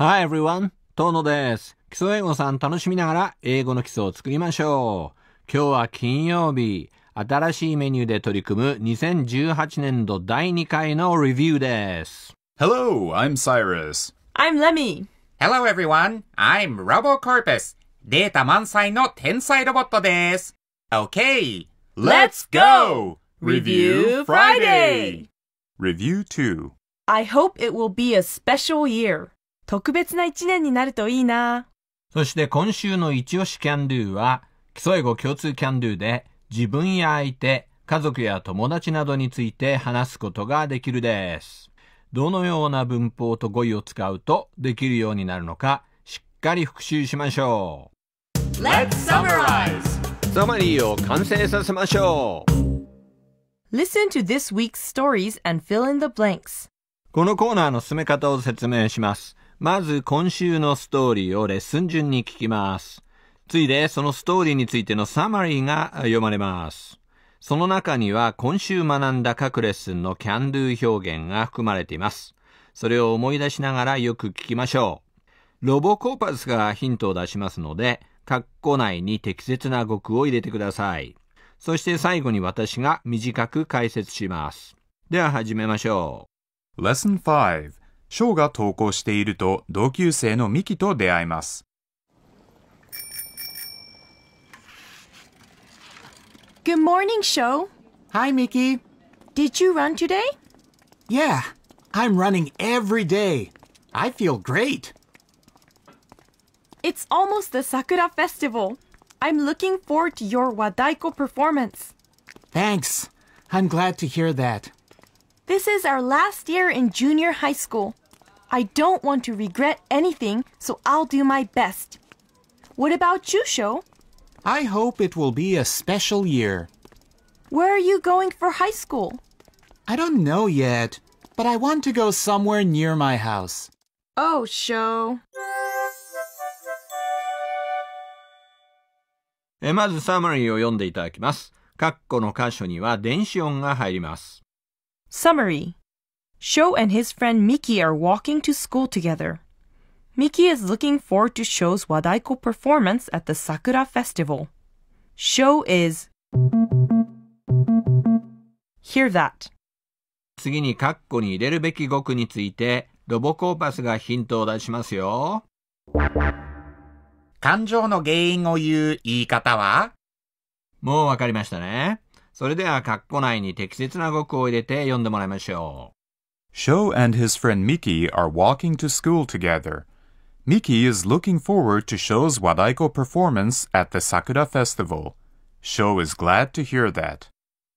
Hi everyone! 遠野です。基礎英語さん楽しみながら英語の基礎を作りましょう。今日は金曜日。新しいメニューで取り組む2018年度第2回のレビューです。Hello, I'm Cyrus. I'm Lemmy. Hello everyone, I'm RoboCorpus. データ満載の天才ロボットです。Okay, let's go! Review Friday! Review 2 I hope it will be a special year. 特別な一年になるといいな。そして今週の一押しキャンドゥは、基礎英語共通キャンドゥで、自分や相手、家族や友達などについて話すことができるです。どのような文法と語彙を使うとできるようになるのか、しっかり復習しましょう。Let's summarize! サマリーを完成させましょう。Listen to this week's stories and fill in the blanks. このコーナーの進め方を説明します。まず今週のストーリーをレッスン順に聞きます。ついでそのストーリーについてのサマリーが読まれます。その中には今週学んだ各レッスンの can do 表現が含まれています。それを思い出しながらよく聞きましょう。ロボコーパスがヒントを出しますので、括弧内に適切な語句を入れてください。そして最後に私が短く解説します。では始めましょう。Lesson 5ショーが登校していると同級生のミキと出会います。Good morning, Sho. Hi, m i k Did you run today? Yeah, I'm running every day. I feel great. It's almost the Sakura Festival. I'm looking forward to your Wadaiko performance. Thanks. I'm glad to hear that. This is our last year in junior high school. I don't want to regret anything, so I'll do my best. What about you, Sho? I hope it will be a special year. Where are you going for high school? I don't know yet, but I want to go somewhere near my house. Oh, Sho. Sure. Summary Sho and his friend Miki are walking to school together. Miki is looking forward to Sho's Wadaiko performance at the Sakura Festival. Sho is Hear that. 次にカッコに入れるべき語句についてロボコーパスがヒントを出しますよ。感情の原因を言う言い方はもうわかりましたね。それでは括弧内に適切な語句を入れて読んでもらいましょう。Sho and his friend Miki are walking to school together. Miki is looking forward to Sho's Wadaiko performance at the Sakura Festival. Sho is glad to hear that.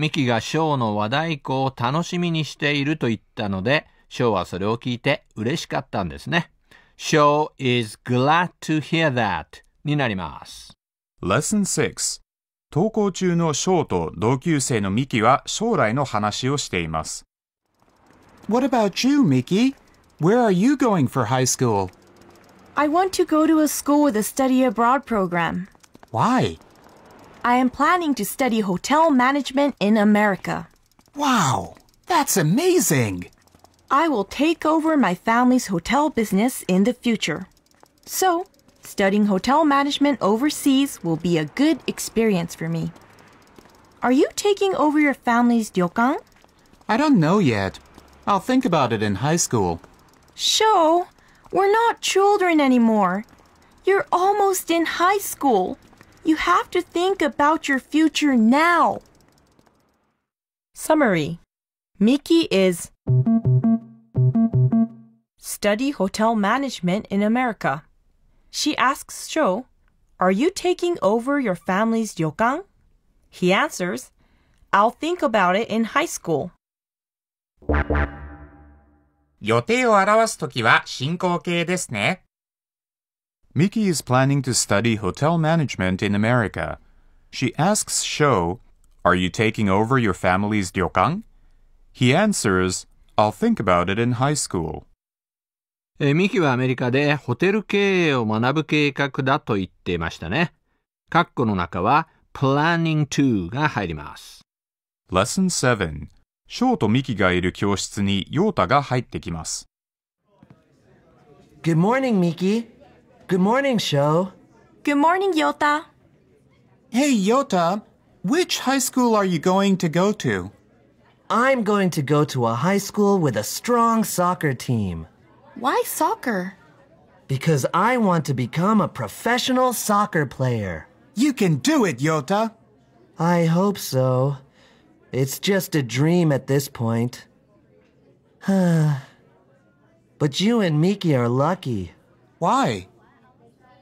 Miki が s h o ーの和太鼓を楽しみにしていると言ったので、s h o ーはそれを聞いて嬉しかったんですね。Show is glad to hear that になります。Lesson 6登校中のショーと同級生のミキは将来の話をしています。What about you, Mickey? Where are you going for high school? I want to go to a school with a study abroad program. Why? I am planning to study hotel management in America. Wow, that's amazing! I will take over my family's hotel business in the future. So, Studying hotel management overseas will be a good experience for me. Are you taking over your family's ryokan? I don't know yet. I'll think about it in high school. Sho, we're not children anymore. You're almost in high school. You have to think about your future now. Summary Miki is Study Hotel Management in America. She asks Shou, Are you taking over your family's yokang? He answers, I'll think about it in high school. 予定を表すときは進行形ですね。Miki is planning to study hotel management in America. She asks Shou, Are you taking over your family's ryokan? He answers, I'll think about it in high school. えー、ミキはアメリカでホテル経営を学ぶ計画だと言っていましたね。カッコの中は planning to が入ります。Lesson 7ショーとミキがいる教室にヨータが入ってきます。Good morning, Miki. Good morning, Sho. Good morning, Yota. Hey, Yota. Which high school are you going to go to? I'm going to go to a high school with a strong soccer team. Why soccer? Because I want to become a professional soccer player. You can do it, Yota. I hope so. It's just a dream at this point. but you and Miki are lucky. Why?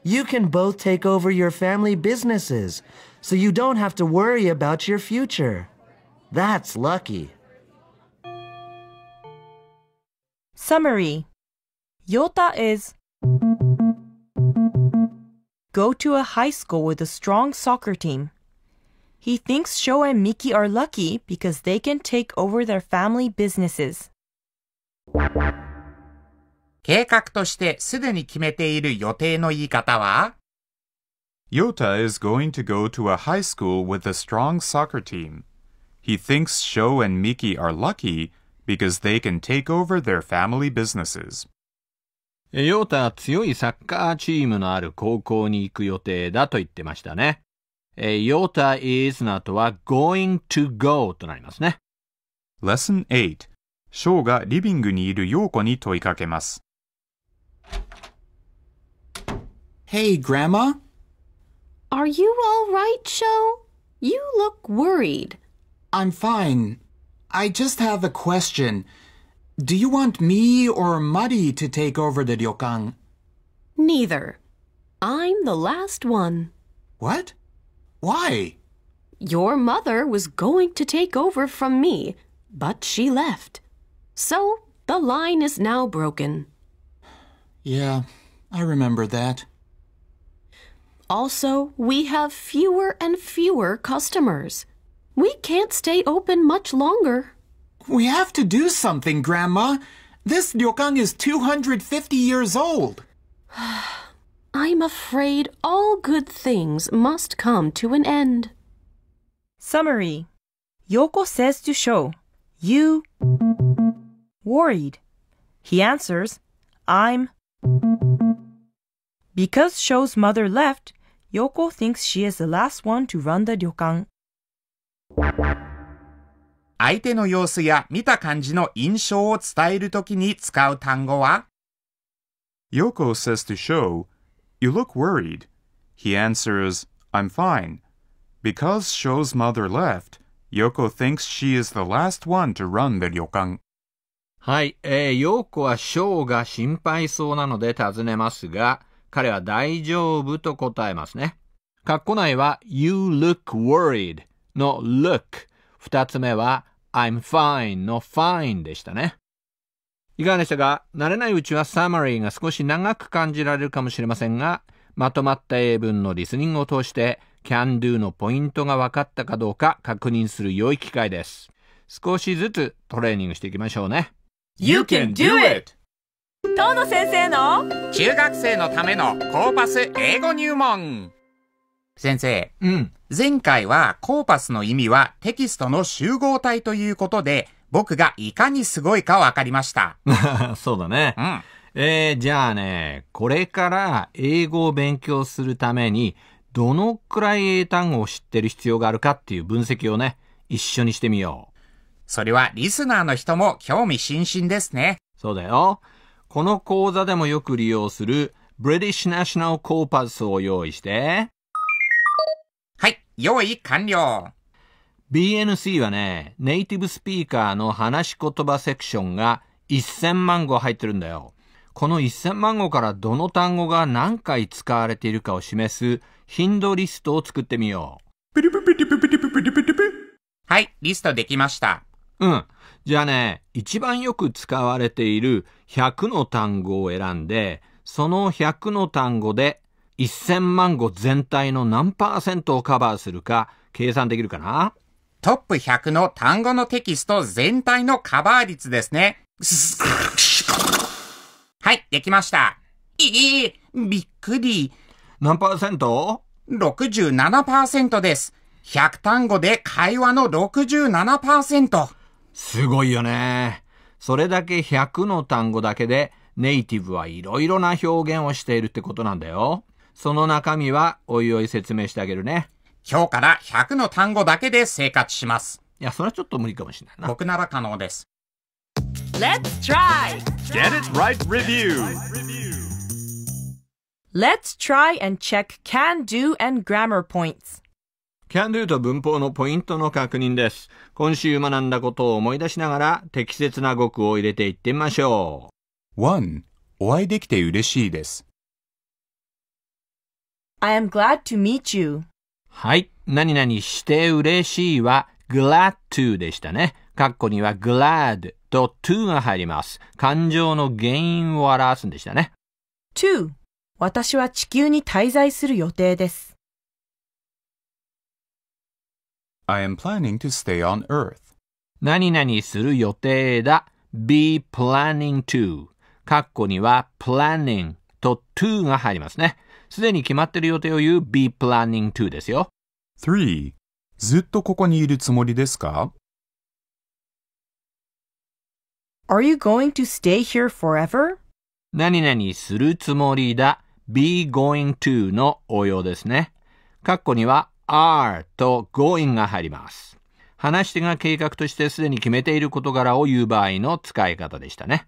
You can both take over your family businesses, so you don't have to worry about your future. That's lucky. Summary Yota is go to a high school with a strong soccer team. He thinks Sho and Miki are lucky because they can take over their family businesses. 計画としてすでに決めている予定の言い方は Yota is going to go to a high school with a strong soccer team. He thinks Sho and Miki are lucky because they can take over their family businesses. ヨータは強いサッカーチームのある高校に行く予定だと言ってましたね。えヨータ is の後は going to go となりますね。Lesson 8ショーがリビングにいるヨーコに問いかけます。Hey, Grandma? Are you alright, Sho? You look worried. I'm fine. I just have a question. Do you want me or Muddy to take over the ryokan? Neither. I'm the last one. What? Why? Your mother was going to take over from me, but she left. So the line is now broken. Yeah, I remember that. Also, we have fewer and fewer customers. We can't stay open much longer. We have to do something, Grandma. This ryokan is 250 years old. I'm afraid all good things must come to an end. Summary Yoko says to Sho, You worried. He answers, I'm. Because Sho's mother left, Yoko thinks she is the last one to run the ryokan. 相手の様子や見た感じの印象を伝えるときに使う単語は Yoko says to Sho, You look worried. He answers, I'm fine. Because Sho's mother left, Yoko thinks she is the last one to run the 旅館。はい、えー、ヨーコはショーが心配そうなので尋ねますが、彼は大丈夫と答えますね。括弧内は You look worried の look。二つ目は I'm fine の fine でしたね。いかがでしたか慣れないうちは summary が少し長く感じられるかもしれませんが、まとまった英文のリスニングを通して can do のポイントが分かったかどうか確認する良い機会です。少しずつトレーニングしていきましょうね。You can do it! 東野先生の中学生のためのコーパス英語入門先生。うん。前回はコーパスの意味はテキストの集合体ということで、僕がいかにすごいかわかりました。そうだね。うん。えー、じゃあね、これから英語を勉強するために、どのくらい英単語を知ってる必要があるかっていう分析をね、一緒にしてみよう。それはリスナーの人も興味津々ですね。そうだよ。この講座でもよく利用する British National Corpus を用意して、用意完了 BNC はね、ネイティブスピーカーの話し言葉セクションが1000万語入ってるんだよ。この1000万語からどの単語が何回使われているかを示す頻度リストを作ってみよう。はい、リストできました。うん。じゃあね、一番よく使われている100の単語を選んで、その100の単語で1000万語全体の何パーセントをカバーするか計算できるかなトップ100の単語のテキスト全体のカバー率ですね。はい、できました。ええびっくり。何パーセント ?67% です。100単語で会話の67%。すごいよね。それだけ100の単語だけでネイティブはいろいろな表現をしているってことなんだよ。その中身はおいおい説明してあげるね。今日から100の単語だけで生活します。いや、それはちょっと無理かもしれないな。僕なら可能です。Let's try! Get it right review! Let's try and check can do and grammar points. can do と文法のポイントの確認です。今週学んだことを思い出しながら適切な語句を入れていってみましょう。1. お会いできて嬉しいです。I am glad to meet you. はい。何々して嬉しいは glad to でしたね。カッコには glad と to が入ります。感情の原因を表すんでしたね。to 私は地球に滞在する予定です。I am planning to stay on Earth. 何々する予定だ。be planning to カッコには planning と to が入りますね。すでに決まってる予定を言う be planning to ですよ。3. ずっとここにいるつもりですか ?Are you going to stay here forever? 何々するつもりだ be going to の応用ですね。括弧には are と going が入ります。話し手が計画としてすでに決めている事柄を言う場合の使い方でしたね。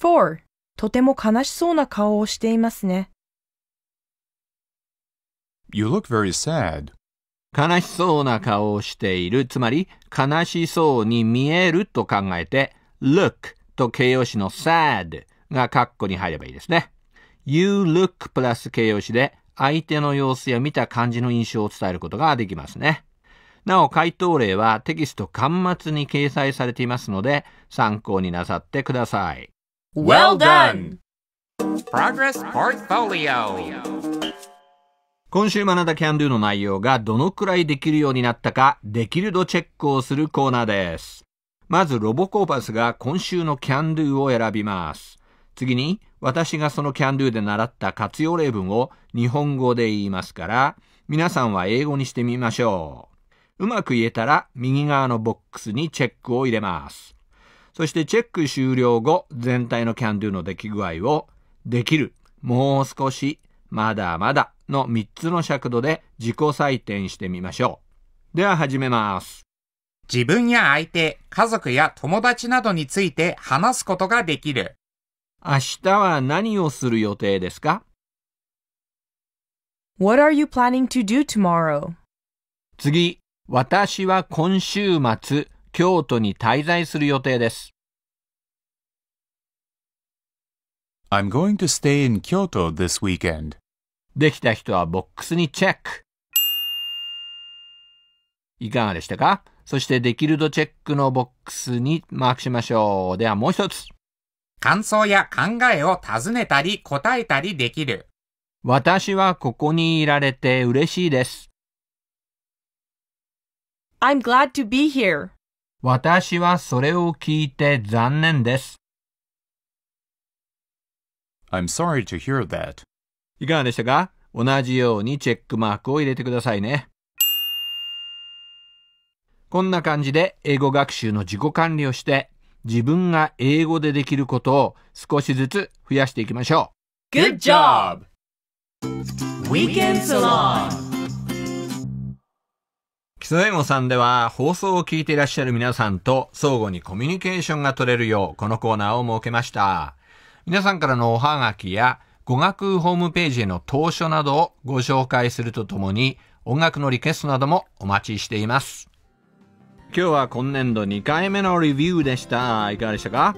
4. とても悲しそうな顔をしていますね。You look very sad. 悲しそうな顔をしている、つまり悲しそうに見えると考えて、look と形容詞の sad がカッコに入ればいいですね。You look プラス形容詞で相手の様子や見た感じの印象を伝えることができますね。なお、回答例はテキスト端末に掲載されていますので、参考になさってください。Well done! Progress Portfolio 今週学んだキャンドゥの内容がどのくらいできるようになったか、できる度チェックをするコーナーです。まずロボコーパスが今週のキャンドゥを選びます。次に、私がそのキャンドゥで習った活用例文を日本語で言いますから、皆さんは英語にしてみましょう。うまく言えたら、右側のボックスにチェックを入れます。そしてチェック終了後、全体のキャンドゥの出来具合を、できる、もう少し、まだまだの3つの尺度で自己採点してみましょう。では始めます。自分や相手、家族や友達などについて話すことができる。明日は何をする予定ですか ?What are you planning to do tomorrow? 次、私は今週末、京都に滞在する予定です。I'm going to stay in Kyoto this weekend. できた人はボックスにチェック。いかがでしたかそしてできるとチェックのボックスにマークしましょう。ではもう一つ。感想や考えを尋ねたり答えたりできる。私はここにいられて嬉しいです。I'm glad to be here. 私はそれを聞いて残念です。I'm sorry to hear that. いかがでしたか同じようにチェックマークを入れてくださいね。こんな感じで英語学習の自己管理をして自分が英語でできることを少しずつ増やしていきましょう。Good job! Weekend Salon! さんでは放送を聞いていらっしゃる皆さんと相互にコミュニケーションが取れるようこのコーナーを設けました。皆さんからのおはがきや語学ホームページへの投書などをご紹介するとともに音楽のリクエストなどもお待ちしています今日は今年度2回目のレビューでしたいかがでしたか